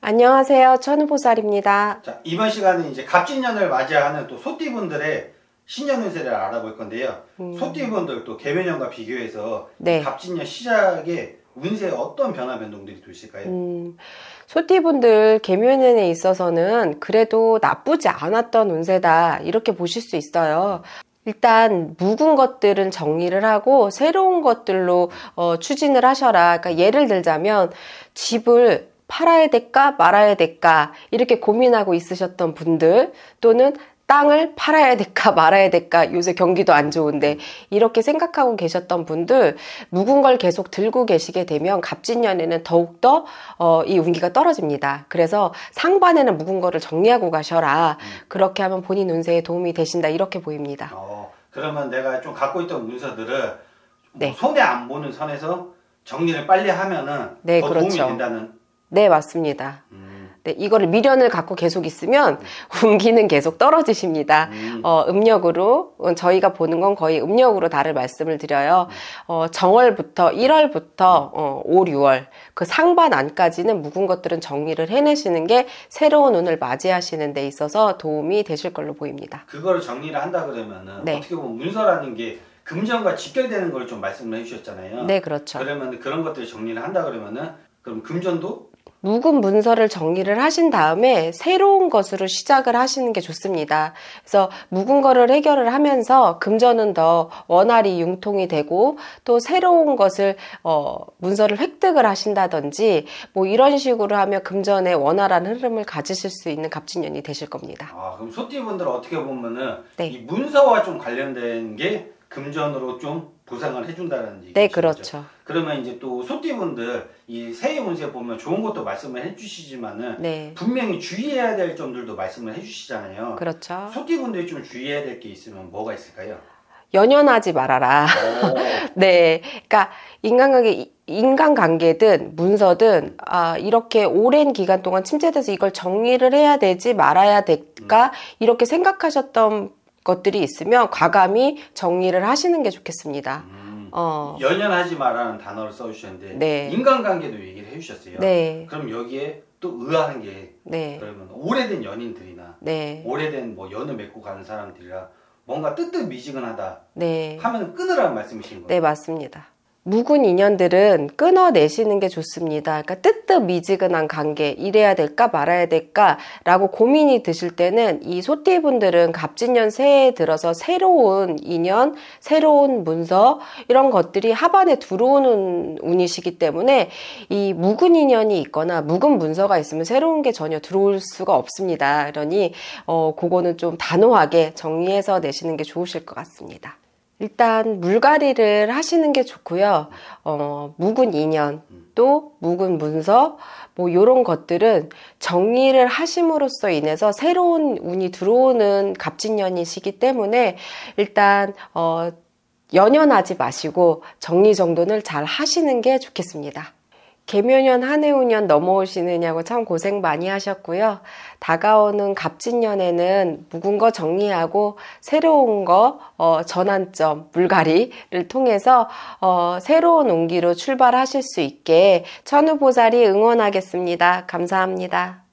안녕하세요. 천우보살입니다. 자, 이번 시간은 이제 갑진년을 맞이하는 또 소띠분들의 신년 운세를 알아볼 건데요. 음. 소띠분들 또 개면년과 비교해서 네. 갑진년 시작에 운세에 어떤 변화 변동들이 또 있을까요? 음. 소띠분들 개면년에 있어서는 그래도 나쁘지 않았던 운세다 이렇게 보실 수 있어요. 일단 묵은 것들은 정리를 하고 새로운 것들로 어, 추진을 하셔라. 그러니까 예를 들자면 집을 팔아야 될까 말아야 될까 이렇게 고민하고 있으셨던 분들 또는 땅을 팔아야 될까 말아야 될까 요새 경기도 안 좋은데 이렇게 생각하고 계셨던 분들 묵은 걸 계속 들고 계시게 되면 갑진년에는 더욱더 어, 이 운기가 떨어집니다. 그래서 상반에는 묵은 거를 정리하고 가셔라. 그렇게 하면 본인 운세에 도움이 되신다 이렇게 보입니다. 어, 그러면 내가 좀 갖고 있던 운세들을 네. 손에 안 보는 선에서 정리를 빨리 하면은 네, 더 그렇죠. 도움이 된다는 네, 맞습니다. 네, 이거를 미련을 갖고 계속 있으면 운기는 계속 떨어지십니다. 음. 어, 음력으로 어, 저희가 보는 건 거의 음력으로 다를 말씀을 드려요. 어, 정월부터 1월부터 어, 5, 6월 그 상반 안까지는 묵은 것들은 정리를 해내시는 게 새로운 운을 맞이하시는 데 있어서 도움이 되실 걸로 보입니다. 그거를 정리를 한다 그러면은 네. 어떻게 보면 문서라는 게 금전과 직결되는 걸 좀 말씀을 해주셨잖아요. 네, 그렇죠. 그러면 그런 것들을 정리를 한다 그러면은 그럼 금전도 묵은 문서를 정리를 하신 다음에 새로운 것으로 시작을 하시는 게 좋습니다. 그래서 묵은 거를 해결을 하면서 금전은 더 원활히 융통이 되고 또 새로운 것을 어, 문서를 획득을 하신다든지 뭐 이런 식으로 하면 금전의 원활한 흐름을 가지실 수 있는 갑진년이 되실 겁니다. 아 그럼 소띠분들 어떻게 보면은 네. 이 문서와 좀 관련된 게 금전으로 좀 보상을 해준다는 얘기죠. 네, 그렇죠. 그러면 이제 또 소띠분들 이 새해 운세 보면 좋은 것도 말씀을 해주시지만은 네. 분명히 주의해야 될 점들도 말씀을 해주시잖아요. 그렇죠. 소띠분들이 좀 주의해야 될 게 있으면 뭐가 있을까요? 연연하지 말아라. 네, 그러니까 인간관계 인간관계든 문서든 아 이렇게 오랜 기간 동안 침체돼서 이걸 정리를 해야 되지 말아야 될까 음. 이렇게 생각하셨던 것들이 있으면 과감히 정리를 하시는 게 좋겠습니다. 음, 어. 연연하지 마라는 단어를 써주셨는데 네. 인간관계도 얘기를 해주셨어요. 네. 그럼 여기에 또 의아한 게 네. 그러면 오래된 연인들이나 네. 오래된 뭐 연을 맺고 가는 사람들이라 뭔가 뜨뜻미지근하다 네. 하면 끊으라는 말씀이신 네, 거예요. 네 맞습니다. 묵은 인연들은 끊어내시는 게 좋습니다. 그러니까 뜨뜻미지근한 관계, 이래야 될까 말아야 될까라고 고민이 드실 때는 이 소띠분들은 갑진년 새해에 들어서 새로운 인연, 새로운 문서 이런 것들이 하반에 들어오는 운이시기 때문에 이 묵은 인연이 있거나 묵은 문서가 있으면 새로운 게 전혀 들어올 수가 없습니다. 그러니 어, 그거는 좀 단호하게 정리해서 내시는 게 좋으실 것 같습니다. 일단 물갈이를 하시는 게 좋고요. 어, 묵은 인연, 또 묵은 문서, 뭐이런 것들은 정리를 하심으로써 인해서 새로운 운이 들어오는 갑진년이시기 때문에 일단 어, 연연하지 마시고 정리 정돈을 잘 하시는 게 좋겠습니다. 개묘년 한해운년 넘어오시느냐고 참 고생 많이 하셨고요. 다가오는 갑진년에는 묵은 거 정리하고 새로운 거 어, 전환점 물갈이를 통해서 어, 새로운 온기로 출발하실 수 있게 천우보살이 응원하겠습니다. 감사합니다.